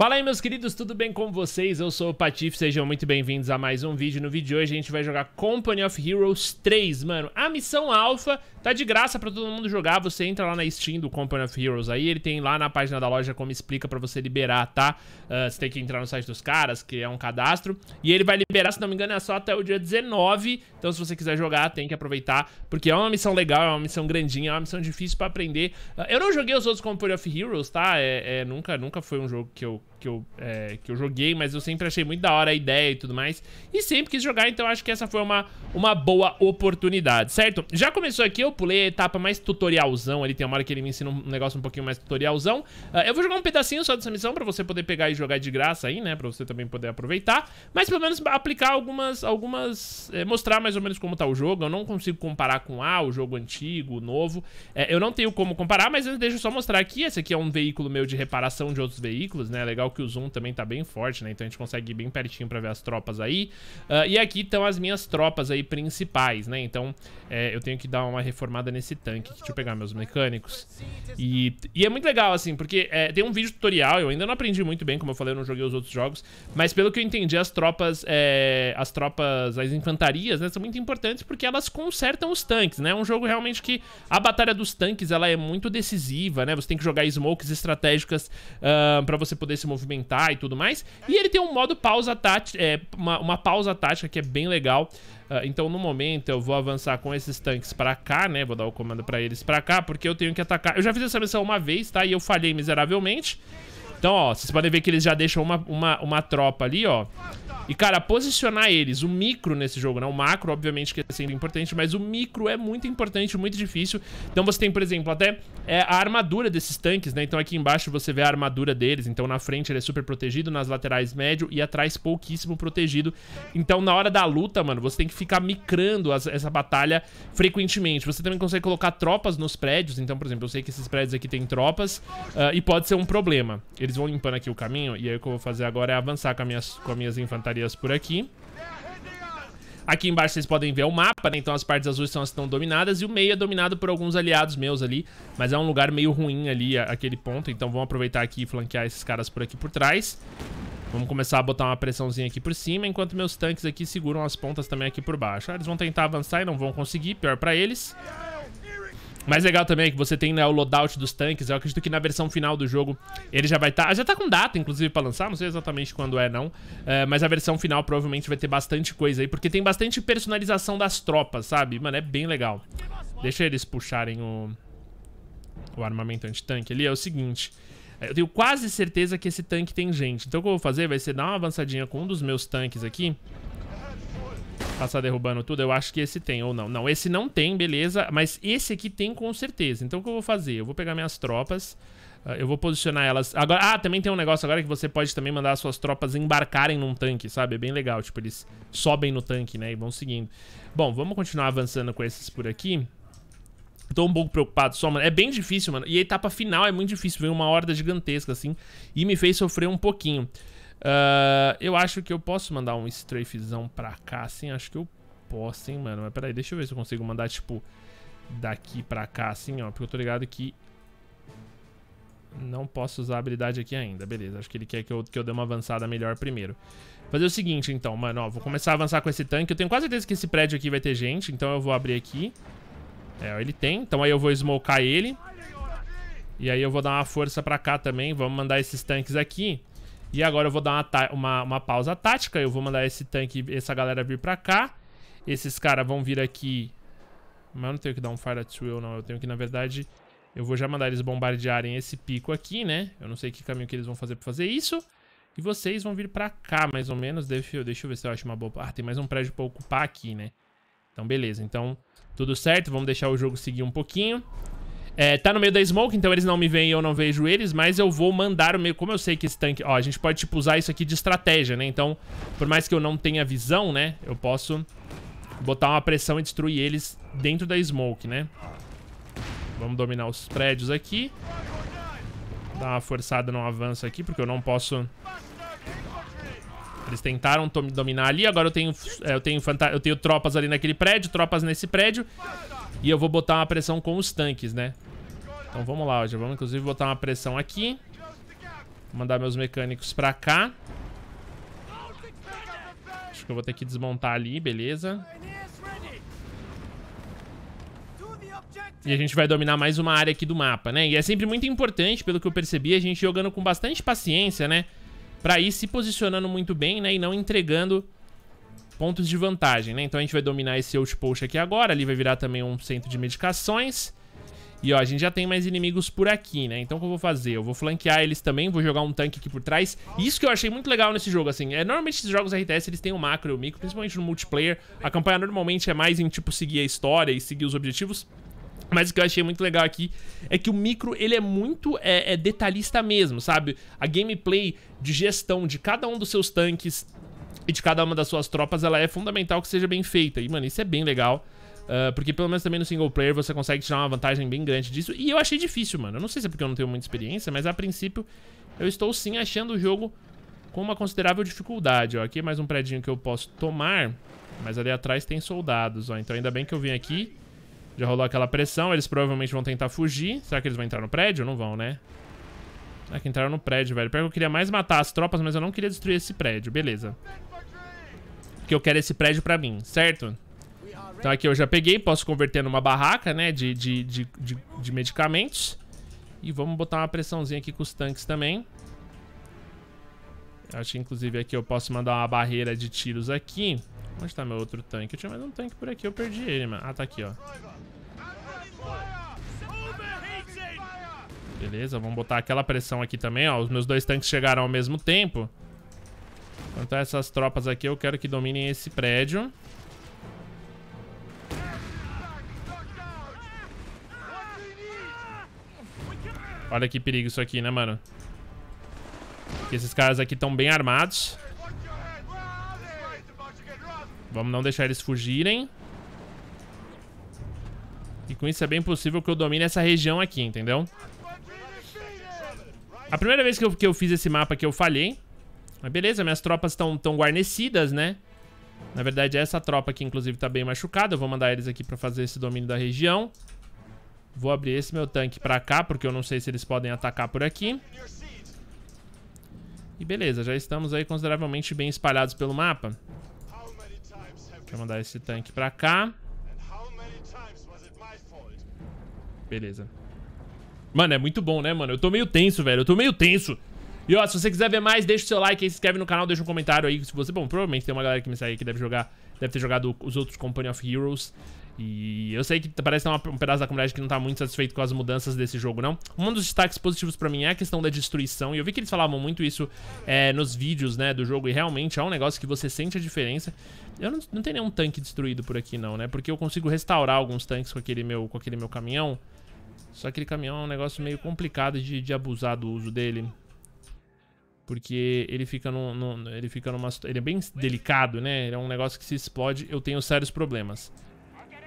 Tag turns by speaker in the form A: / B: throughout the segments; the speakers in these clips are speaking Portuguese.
A: Fala aí, meus queridos, tudo bem com vocês? Eu sou o Patife, sejam muito bem-vindos a mais um vídeo. No vídeo de hoje a gente vai jogar Company of Heroes 3, mano. A missão alfa tá de graça pra todo mundo jogar, você entra lá na Steam do Company of Heroes aí, ele tem lá na página da loja como explica pra você liberar, tá? Uh, você tem que entrar no site dos caras, criar um cadastro, e ele vai liberar, se não me engano, é só até o dia 19, então se você quiser jogar, tem que aproveitar, porque é uma missão legal, é uma missão grandinha, é uma missão difícil pra aprender. Uh, eu não joguei os outros Company of Heroes, tá? É, é, nunca, nunca foi um jogo que eu que eu, é, que eu joguei, mas eu sempre achei muito da hora a ideia e tudo mais. E sempre quis jogar, então acho que essa foi uma, uma boa oportunidade, certo? Já começou aqui, eu pulei a etapa mais tutorialzão ali, tem uma hora que ele me ensina um negócio um pouquinho mais tutorialzão. Uh, eu vou jogar um pedacinho só dessa missão pra você poder pegar e jogar de graça aí, né? Pra você também poder aproveitar, mas pelo menos aplicar algumas... algumas é, mostrar mais ou menos como tá o jogo, eu não consigo comparar com ah, o jogo antigo, o novo. É, eu não tenho como comparar, mas deixa eu só mostrar aqui, esse aqui é um veículo meu de reparação de outros veículos, né? Legal que o zoom também tá bem forte, né? Então a gente consegue ir bem pertinho pra ver as tropas aí. Uh, e aqui estão as minhas tropas aí principais, né? Então é, eu tenho que dar uma reformada nesse tanque. Deixa eu pegar meus mecânicos. E, e é muito legal, assim, porque é, tem um vídeo tutorial, eu ainda não aprendi muito bem, como eu falei, eu não joguei os outros jogos. Mas pelo que eu entendi, as tropas, é, as tropas, as infantarias, né? São muito importantes porque elas consertam os tanques, né? É um jogo realmente que a batalha dos tanques, ela é muito decisiva, né? Você tem que jogar smokes estratégicas uh, pra você poder se mover movimentar e tudo mais. E ele tem um modo pausa tática, é, uma, uma, pausa tática que é bem legal. Uh, então, no momento, eu vou avançar com esses tanques pra cá, né? Vou dar o comando pra eles pra cá, porque eu tenho que atacar. Eu já fiz essa missão uma vez, tá? E eu falhei miseravelmente. Então, ó, vocês podem ver que eles já deixam uma, uma, uma tropa ali, ó. E, cara, posicionar eles, o micro nesse jogo, né? O macro, obviamente, que é sempre importante, mas o micro é muito importante, muito difícil. Então você tem, por exemplo, até é, a armadura desses tanques, né? Então aqui embaixo você vê a armadura deles. Então na frente ele é super protegido, nas laterais médio e atrás pouquíssimo protegido. Então na hora da luta, mano, você tem que ficar micrando as, essa batalha frequentemente. Você também consegue colocar tropas nos prédios. Então, por exemplo, eu sei que esses prédios aqui tem tropas uh, e pode ser um problema. Eles eles vão limpando aqui o caminho. E aí o que eu vou fazer agora é avançar com, minhas, com as minhas infantarias por aqui. Aqui embaixo vocês podem ver o mapa, né? Então as partes azuis são as que estão dominadas e o meio é dominado por alguns aliados meus ali. Mas é um lugar meio ruim ali, aquele ponto. Então vamos aproveitar aqui e flanquear esses caras por aqui por trás. Vamos começar a botar uma pressãozinha aqui por cima, enquanto meus tanques aqui seguram as pontas também aqui por baixo. Ah, eles vão tentar avançar e não vão conseguir, pior pra eles mais legal também é que você tem né, o loadout dos tanques. Eu acredito que na versão final do jogo ele já vai estar... Tá, já tá com data, inclusive, pra lançar. Não sei exatamente quando é, não. É, mas a versão final provavelmente vai ter bastante coisa aí. Porque tem bastante personalização das tropas, sabe? Mano, é bem legal. Deixa eles puxarem o... O armamento tanque. ali. É o seguinte... É, eu tenho quase certeza que esse tanque tem gente. Então o que eu vou fazer vai ser dar uma avançadinha com um dos meus tanques aqui. Passar derrubando tudo, eu acho que esse tem, ou não. Não, esse não tem, beleza, mas esse aqui tem com certeza. Então o que eu vou fazer? Eu vou pegar minhas tropas, ah, eu vou posicionar elas... Agora, ah, também tem um negócio agora que você pode também mandar as suas tropas embarcarem num tanque, sabe? É bem legal, tipo, eles sobem no tanque, né, e vão seguindo. Bom, vamos continuar avançando com esses por aqui. Tô um pouco preocupado só, mano. É bem difícil, mano. E a etapa final é muito difícil. Veio uma horda gigantesca, assim. E me fez sofrer um pouquinho. Uh, eu acho que eu posso mandar um strafezão pra cá, assim. Acho que eu posso, hein, mano. Mas peraí, deixa eu ver se eu consigo mandar, tipo, daqui pra cá, assim, ó. Porque eu tô ligado que não posso usar a habilidade aqui ainda. Beleza, acho que ele quer que eu, que eu dê uma avançada melhor primeiro. Fazer o seguinte, então, mano, ó. Vou começar a avançar com esse tanque. Eu tenho quase certeza que esse prédio aqui vai ter gente, então eu vou abrir aqui. É, ele tem. Então aí eu vou smocar ele. E aí eu vou dar uma força pra cá também. Vamos mandar esses tanques aqui. E agora eu vou dar uma, uma, uma pausa tática. Eu vou mandar esse tanque, essa galera vir pra cá. Esses caras vão vir aqui. Mas eu não tenho que dar um Fire at Will, não. Eu tenho que, na verdade... Eu vou já mandar eles bombardearem esse pico aqui, né? Eu não sei que caminho que eles vão fazer pra fazer isso. E vocês vão vir pra cá, mais ou menos. Deixa eu, deixa eu ver se eu acho uma boa... Ah, tem mais um prédio pra ocupar aqui, né? Então, beleza. Então, tudo certo. Vamos deixar o jogo seguir um pouquinho. É, tá no meio da smoke, então eles não me veem e eu não vejo eles, mas eu vou mandar o meio... Como eu sei que esse tanque... Ó, a gente pode, tipo, usar isso aqui de estratégia, né? Então, por mais que eu não tenha visão, né? Eu posso botar uma pressão e destruir eles dentro da smoke, né? Vamos dominar os prédios aqui. Dar uma forçada no avanço aqui, porque eu não posso... Eles tentaram dominar ali, agora eu tenho, é, eu, tenho eu tenho tropas ali naquele prédio, tropas nesse prédio. E eu vou botar uma pressão com os tanques, né? Então vamos lá, ó. já vamos inclusive botar uma pressão aqui. Mandar meus mecânicos pra cá. Acho que eu vou ter que desmontar ali, beleza. E a gente vai dominar mais uma área aqui do mapa, né? E é sempre muito importante, pelo que eu percebi, a gente jogando com bastante paciência, né? Pra ir se posicionando muito bem, né? E não entregando pontos de vantagem, né? Então a gente vai dominar esse outpost aqui agora. Ali vai virar também um centro de medicações. E ó, a gente já tem mais inimigos por aqui, né? Então o que eu vou fazer? Eu vou flanquear eles também, vou jogar um tanque aqui por trás. Isso que eu achei muito legal nesse jogo, assim. É, normalmente esses jogos RTS, eles têm o um macro e o um micro, principalmente no multiplayer. A campanha normalmente é mais em, tipo, seguir a história e seguir os objetivos. Mas o que eu achei muito legal aqui é que o micro, ele é muito é, é detalhista mesmo, sabe? A gameplay de gestão de cada um dos seus tanques e de cada uma das suas tropas, ela é fundamental que seja bem feita. E, mano, isso é bem legal. Uh, porque pelo menos também no single player você consegue tirar uma vantagem bem grande disso. E eu achei difícil, mano. Eu não sei se é porque eu não tenho muita experiência, mas a princípio eu estou sim achando o jogo com uma considerável dificuldade, ó. Aqui é mais um prédio que eu posso tomar, mas ali atrás tem soldados, ó. Então ainda bem que eu vim aqui. Já rolou aquela pressão, eles provavelmente vão tentar fugir. Será que eles vão entrar no prédio? Não vão, né? Será que entraram no prédio, velho. Pior que eu queria mais matar as tropas, mas eu não queria destruir esse prédio. Beleza. Porque eu quero esse prédio pra mim, certo? Então aqui eu já peguei, posso converter numa barraca, né, de, de, de, de, de medicamentos. E vamos botar uma pressãozinha aqui com os tanques também. Acho que inclusive aqui eu posso mandar uma barreira de tiros aqui. Onde tá meu outro tanque? Eu tinha mais um tanque por aqui, eu perdi ele, mano. Ah, tá aqui, ó. Beleza, vamos botar aquela pressão aqui também, ó. Os meus dois tanques chegaram ao mesmo tempo. Então essas tropas aqui eu quero que dominem esse prédio. Olha que perigo isso aqui, né, mano? Porque esses caras aqui estão bem armados. Vamos não deixar eles fugirem. E com isso é bem possível que eu domine essa região aqui, entendeu? A primeira vez que eu, que eu fiz esse mapa aqui eu falhei. Mas beleza, minhas tropas estão tão guarnecidas, né? Na verdade, essa tropa aqui, inclusive, tá bem machucada. Eu vou mandar eles aqui pra fazer esse domínio da região. Vou abrir esse meu tanque pra cá, porque eu não sei se eles podem atacar por aqui. E beleza, já estamos aí consideravelmente bem espalhados pelo mapa. Deixa eu mandar esse tanque pra cá. Beleza. Mano, é muito bom, né, mano? Eu tô meio tenso, velho. Eu tô meio tenso. E ó, se você quiser ver mais, deixa o seu like aí, se inscreve no canal, deixa um comentário aí. Se você, bom, provavelmente tem uma galera que me segue que deve jogar, deve ter jogado os outros Company of Heroes. E eu sei que parece que tem é um pedaço da comunidade que não tá muito satisfeito com as mudanças desse jogo, não. Um dos destaques positivos pra mim é a questão da destruição. E eu vi que eles falavam muito isso é, nos vídeos, né, do jogo. E realmente é um negócio que você sente a diferença. Eu não, não tenho nenhum tanque destruído por aqui, não, né? Porque eu consigo restaurar alguns tanques com aquele meu, com aquele meu caminhão. Só que aquele caminhão é um negócio meio complicado de, de abusar do uso dele. Porque ele fica num, ele fica numa ele é bem delicado, né? Ele é um negócio que se explode, eu tenho sérios problemas.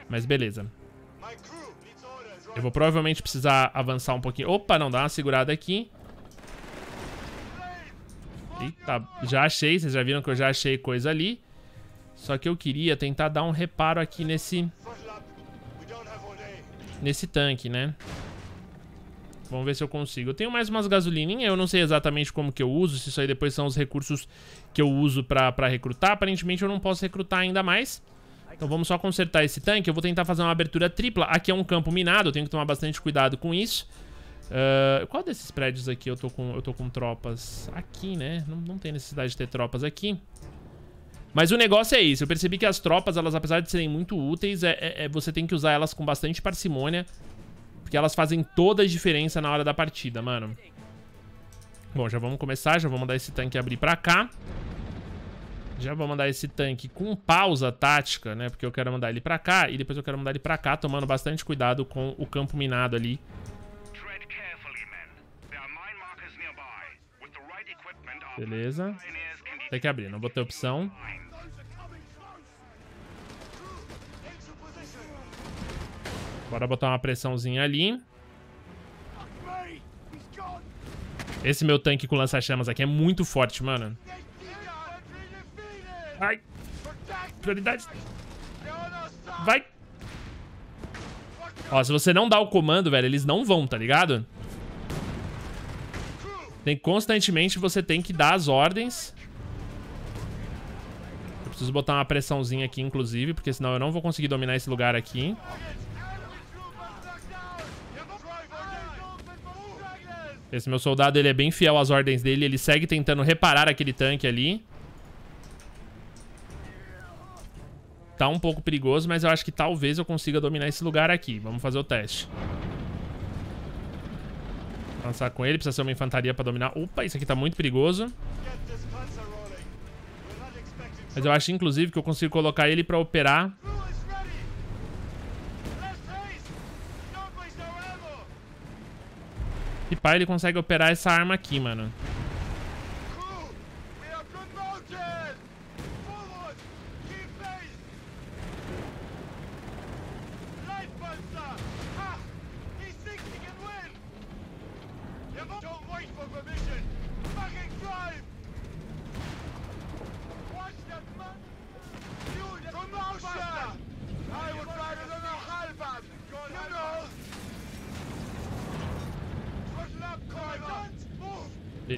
A: Mas beleza. Eu vou provavelmente precisar avançar um pouquinho. Opa, não, dá uma segurada aqui. Eita, já achei, vocês já viram que eu já achei coisa ali. Só que eu queria tentar dar um reparo aqui nesse... Nesse tanque, né? Vamos ver se eu consigo. Eu tenho mais umas gasolininhas, eu não sei exatamente como que eu uso, se isso aí depois são os recursos que eu uso pra, pra recrutar. Aparentemente eu não posso recrutar ainda mais. Então vamos só consertar esse tanque. Eu vou tentar fazer uma abertura tripla. Aqui é um campo minado, eu tenho que tomar bastante cuidado com isso. Uh, qual desses prédios aqui eu tô com, eu tô com tropas? Aqui, né? Não, não tem necessidade de ter tropas aqui. Mas o negócio é isso. Eu percebi que as tropas, elas apesar de serem muito úteis, é, é, é você tem que usar elas com bastante parcimônia que elas fazem toda a diferença na hora da partida, mano. Bom, já vamos começar, já vou mandar esse tanque abrir pra cá. Já vou mandar esse tanque com pausa tática, né? Porque eu quero mandar ele pra cá e depois eu quero mandar ele pra cá, tomando bastante cuidado com o campo minado ali. Beleza. Tem que abrir, não ter opção. Bora botar uma pressãozinha ali. Esse meu tanque com lança-chamas aqui é muito forte, mano. Ai. Prioridade. Vai. Ó, se você não dá o comando, velho, eles não vão, tá ligado? Tem constantemente você tem que dar as ordens. Eu preciso botar uma pressãozinha aqui, inclusive, porque senão eu não vou conseguir dominar esse lugar aqui. Esse meu soldado, ele é bem fiel às ordens dele. Ele segue tentando reparar aquele tanque ali. Tá um pouco perigoso, mas eu acho que talvez eu consiga dominar esse lugar aqui. Vamos fazer o teste. Lançar com ele. Precisa ser uma infantaria pra dominar. Opa, isso aqui tá muito perigoso. Mas eu acho, inclusive, que eu consigo colocar ele pra operar E pá, ele consegue operar essa arma aqui, mano.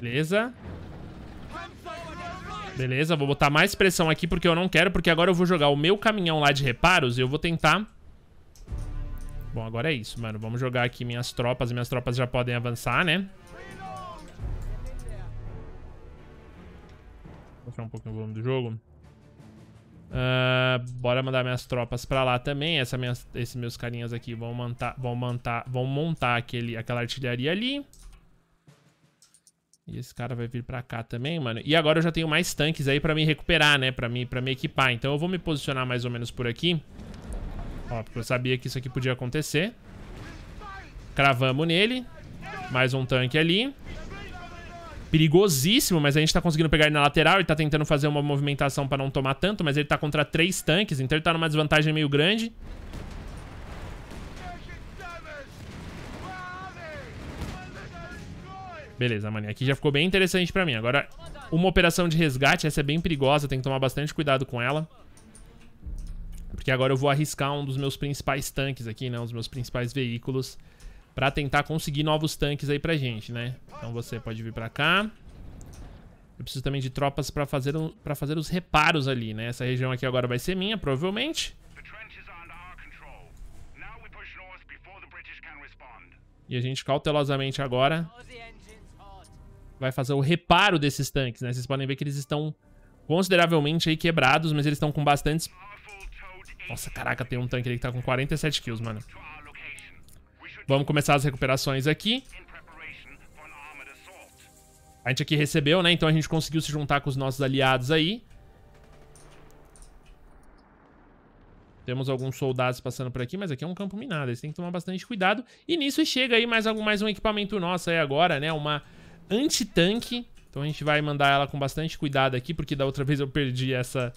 A: Beleza. Beleza, vou botar mais pressão aqui porque eu não quero, porque agora eu vou jogar o meu caminhão lá de reparos e eu vou tentar... Bom, agora é isso, mano. Vamos jogar aqui minhas tropas. Minhas tropas já podem avançar, né? Vou um pouquinho o volume do jogo. Uh, bora mandar minhas tropas pra lá também. Essa esses meus carinhas aqui vão montar, vão montar, vão montar aquele, aquela artilharia ali. E esse cara vai vir pra cá também, mano. E agora eu já tenho mais tanques aí pra me recuperar, né? Pra me, pra me equipar. Então eu vou me posicionar mais ou menos por aqui. Ó, porque eu sabia que isso aqui podia acontecer. Cravamos nele. Mais um tanque ali. Perigosíssimo, mas a gente tá conseguindo pegar ele na lateral. Ele tá tentando fazer uma movimentação pra não tomar tanto, mas ele tá contra três tanques. Então ele tá numa desvantagem meio grande. Beleza, mano. Aqui já ficou bem interessante pra mim. Agora, uma operação de resgate. Essa é bem perigosa. Tem que tomar bastante cuidado com ela. Porque agora eu vou arriscar um dos meus principais tanques aqui, né? Um dos meus principais veículos. Pra tentar conseguir novos tanques aí pra gente, né? Então você pode vir pra cá. Eu preciso também de tropas pra fazer, um, pra fazer os reparos ali, né? Essa região aqui agora vai ser minha, provavelmente. E a gente cautelosamente agora vai fazer o reparo desses tanques, né? Vocês podem ver que eles estão consideravelmente aí quebrados, mas eles estão com bastantes... Nossa, caraca, tem um tanque ali que tá com 47 kills, mano. Vamos começar as recuperações aqui. A gente aqui recebeu, né? Então a gente conseguiu se juntar com os nossos aliados aí. Temos alguns soldados passando por aqui, mas aqui é um campo minado. Eles têm que tomar bastante cuidado. E nisso chega aí mais, algum, mais um equipamento nosso aí agora, né? Uma anti-tanque. Então a gente vai mandar ela com bastante cuidado aqui, porque da outra vez eu perdi essa,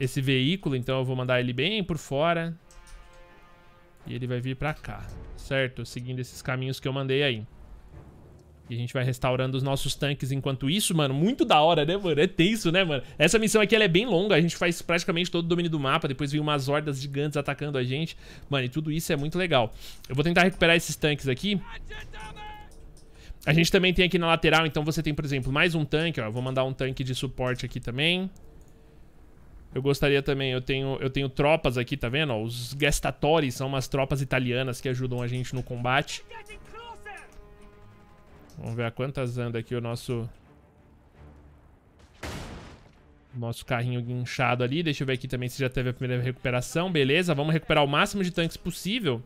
A: esse veículo, então eu vou mandar ele bem por fora. E ele vai vir pra cá, certo? Seguindo esses caminhos que eu mandei aí. E a gente vai restaurando os nossos tanques enquanto isso, mano. Muito da hora, né, mano? É tenso, né, mano? Essa missão aqui, ela é bem longa. A gente faz praticamente todo o domínio do mapa. Depois vem umas hordas gigantes atacando a gente. Mano, e tudo isso é muito legal. Eu vou tentar recuperar esses tanques aqui. A gente também tem aqui na lateral, então você tem, por exemplo, mais um tanque, ó. Vou mandar um tanque de suporte aqui também. Eu gostaria também, eu tenho, eu tenho tropas aqui, tá vendo? Ó, os Gestatori são umas tropas italianas que ajudam a gente no combate. Vamos ver a quantas anda aqui o nosso... Nosso carrinho guinchado ali. Deixa eu ver aqui também se já teve a primeira recuperação. Beleza, vamos recuperar o máximo de tanques possível.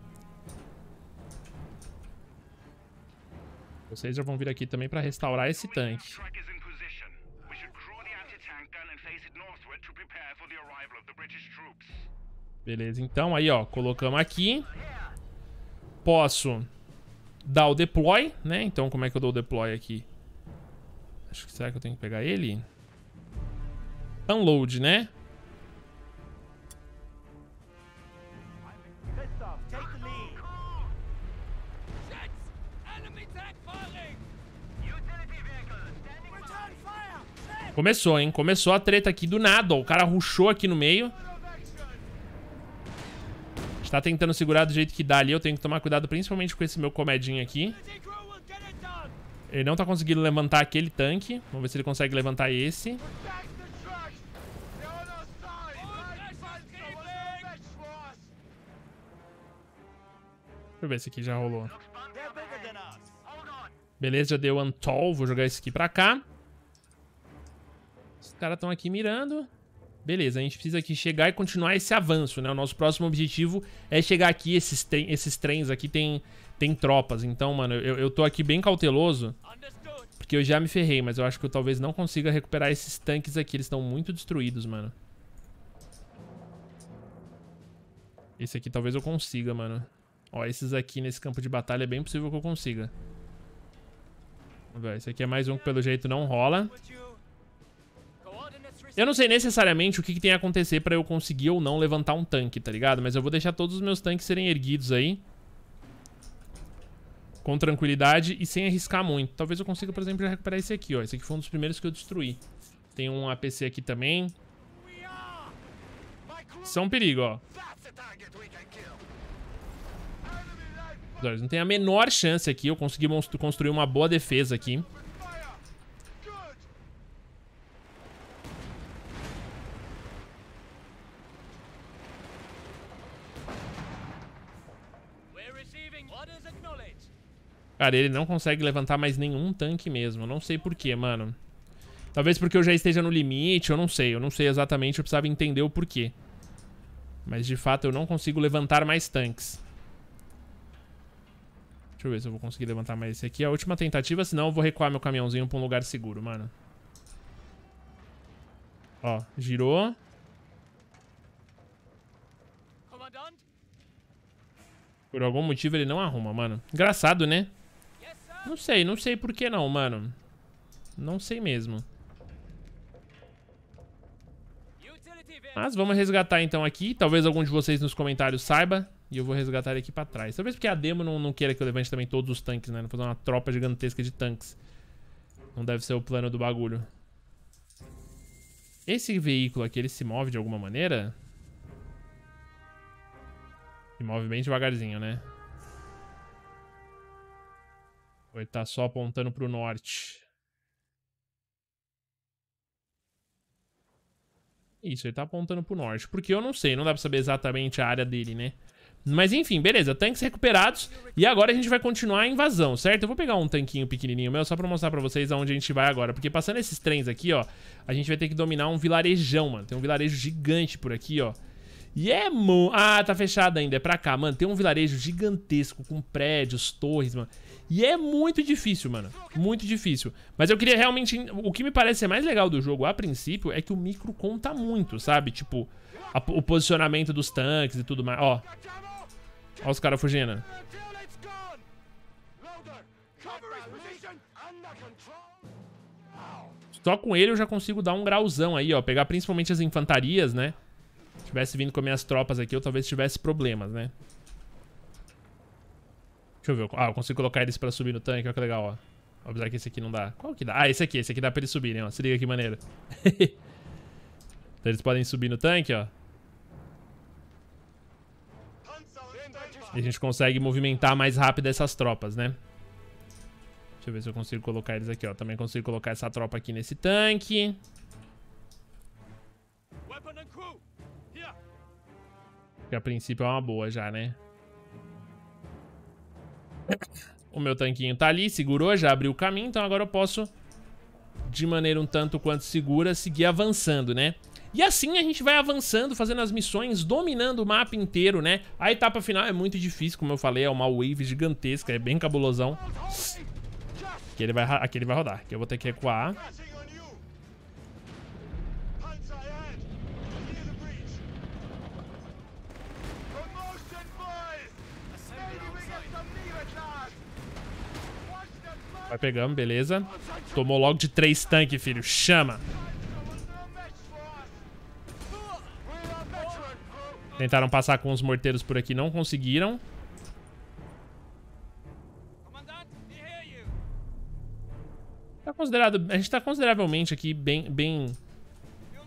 A: Vocês já vão vir aqui também para restaurar esse tanque. Beleza, então aí ó, colocamos aqui. Posso dar o deploy, né? Então como é que eu dou o deploy aqui? Acho que será que eu tenho que pegar ele? Unload, né? Começou, hein? Começou a treta aqui do nada, ó. O cara ruxou aqui no meio. A gente tá tentando segurar do jeito que dá ali. Eu tenho que tomar cuidado principalmente com esse meu comedinho aqui. Ele não tá conseguindo levantar aquele tanque. Vamos ver se ele consegue levantar esse. Deixa eu ver se aqui já rolou. Beleza, já deu Antol. Vou jogar esse aqui pra cá. Os caras estão aqui mirando. Beleza, a gente precisa aqui chegar e continuar esse avanço, né? O nosso próximo objetivo é chegar aqui, esses, esses trens aqui tem, tem tropas. Então, mano, eu, eu tô aqui bem cauteloso, porque eu já me ferrei, mas eu acho que eu talvez não consiga recuperar esses tanques aqui. Eles estão muito destruídos, mano. Esse aqui talvez eu consiga, mano. Ó, esses aqui nesse campo de batalha é bem possível que eu consiga. Vamos ver, esse aqui é mais um que pelo jeito não rola. Eu não sei necessariamente o que, que tem a acontecer pra eu conseguir ou não levantar um tanque, tá ligado? Mas eu vou deixar todos os meus tanques serem erguidos aí. Com tranquilidade e sem arriscar muito. Talvez eu consiga, por exemplo, recuperar esse aqui, ó. Esse aqui foi um dos primeiros que eu destruí. Tem um APC aqui também. São é perigo, ó. Não tem a menor chance aqui. Eu consegui construir uma boa defesa aqui. Cara, ele não consegue levantar mais nenhum tanque mesmo. Eu não sei porquê, mano. Talvez porque eu já esteja no limite, eu não sei. Eu não sei exatamente, eu precisava entender o porquê. Mas de fato eu não consigo levantar mais tanques. Deixa eu ver se eu vou conseguir levantar mais esse aqui. é A última tentativa, senão eu vou recuar meu caminhãozinho pra um lugar seguro, mano. Ó, girou. Por algum motivo ele não arruma, mano. Engraçado, né? Não sei, não sei por que não, mano. Não sei mesmo. Mas vamos resgatar então aqui. Talvez algum de vocês nos comentários saiba. E eu vou resgatar ele aqui pra trás. Talvez porque a demo não, não queira que eu levante também todos os tanques, né? Não fazer uma tropa gigantesca de tanques. Não deve ser o plano do bagulho. Esse veículo aqui, ele se move de alguma maneira? Se move bem devagarzinho, né? Ou ele tá só apontando pro norte? Isso, ele tá apontando pro norte. Porque eu não sei, não dá pra saber exatamente a área dele, né? Mas enfim, beleza, tanques recuperados E agora a gente vai continuar a invasão, certo? Eu vou pegar um tanquinho pequenininho meu só pra mostrar pra vocês aonde a gente vai agora Porque passando esses trens aqui, ó A gente vai ter que dominar um vilarejão, mano Tem um vilarejo gigante por aqui, ó E é, mo... Ah, tá fechado ainda, é pra cá Mano, tem um vilarejo gigantesco com prédios, torres, mano e é muito difícil, mano. Muito difícil. Mas eu queria realmente... O que me parece ser mais legal do jogo, a princípio, é que o micro conta muito, sabe? Tipo, a, o posicionamento dos tanques e tudo mais. Ó. Ó os caras fugindo. Só com ele eu já consigo dar um grauzão aí, ó. Pegar principalmente as infantarias, né? Se tivesse vindo com minhas tropas aqui, eu talvez tivesse problemas, né? Deixa eu ver. Ah, eu consigo colocar eles pra subir no tanque. Olha que legal, ó. Apesar que esse aqui não dá. Qual que dá? Ah, esse aqui. Esse aqui dá pra eles subirem, ó. Se liga que maneiro. então eles podem subir no tanque, ó. E a gente consegue movimentar mais rápido essas tropas, né? Deixa eu ver se eu consigo colocar eles aqui, ó. Também consigo colocar essa tropa aqui nesse tanque. Que a princípio é uma boa já, né? O meu tanquinho tá ali, segurou, já abriu o caminho, então agora eu posso, de maneira um tanto quanto segura, seguir avançando, né? E assim a gente vai avançando, fazendo as missões, dominando o mapa inteiro, né? A etapa final é muito difícil, como eu falei, é uma wave gigantesca, é bem cabulosão. Aqui ele vai, aqui ele vai rodar, que eu vou ter que recuar. Vai pegando, beleza. Tomou logo de três tanques, filho. Chama. Tentaram passar com os morteiros por aqui, não conseguiram. Tá considerado, a gente tá consideravelmente aqui bem, bem,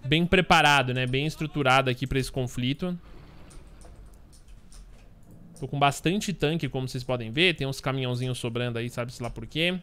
A: bem preparado, né? Bem estruturado aqui pra esse conflito clássico tipo, com bastante tanque, como vocês podem ver. Tem uns caminhãozinhos sobrando aí, sabe-se lá por quê.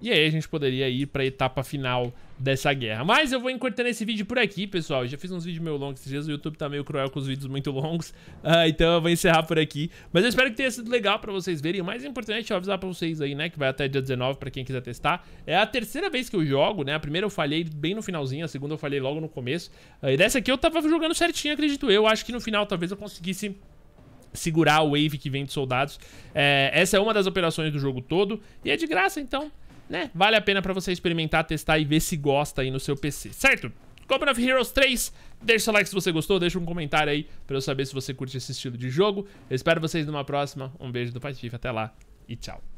A: E aí a gente poderia ir para a etapa final dessa guerra. Mas eu vou encurtando esse vídeo por aqui, pessoal. Eu já fiz uns vídeos meio longos esses dias, o YouTube tá meio cruel com os vídeos muito longos, uh, então eu vou encerrar por aqui. Mas eu espero que tenha sido legal pra vocês verem. O mais importante, é eu avisar pra vocês aí, né, que vai até dia 19 pra quem quiser testar. É a terceira vez que eu jogo, né, a primeira eu falhei bem no finalzinho, a segunda eu falhei logo no começo. Uh, e dessa aqui eu tava jogando certinho, acredito eu. Acho que no final talvez eu conseguisse segurar a wave que vem de soldados. É, essa é uma das operações do jogo todo, e é de graça, então né? Vale a pena pra você experimentar, testar e ver se gosta aí no seu PC, certo? Company of Heroes 3, deixa o seu like se você gostou, deixa um comentário aí pra eu saber se você curte esse estilo de jogo. Eu espero vocês numa próxima, um beijo do Patife, até lá e tchau.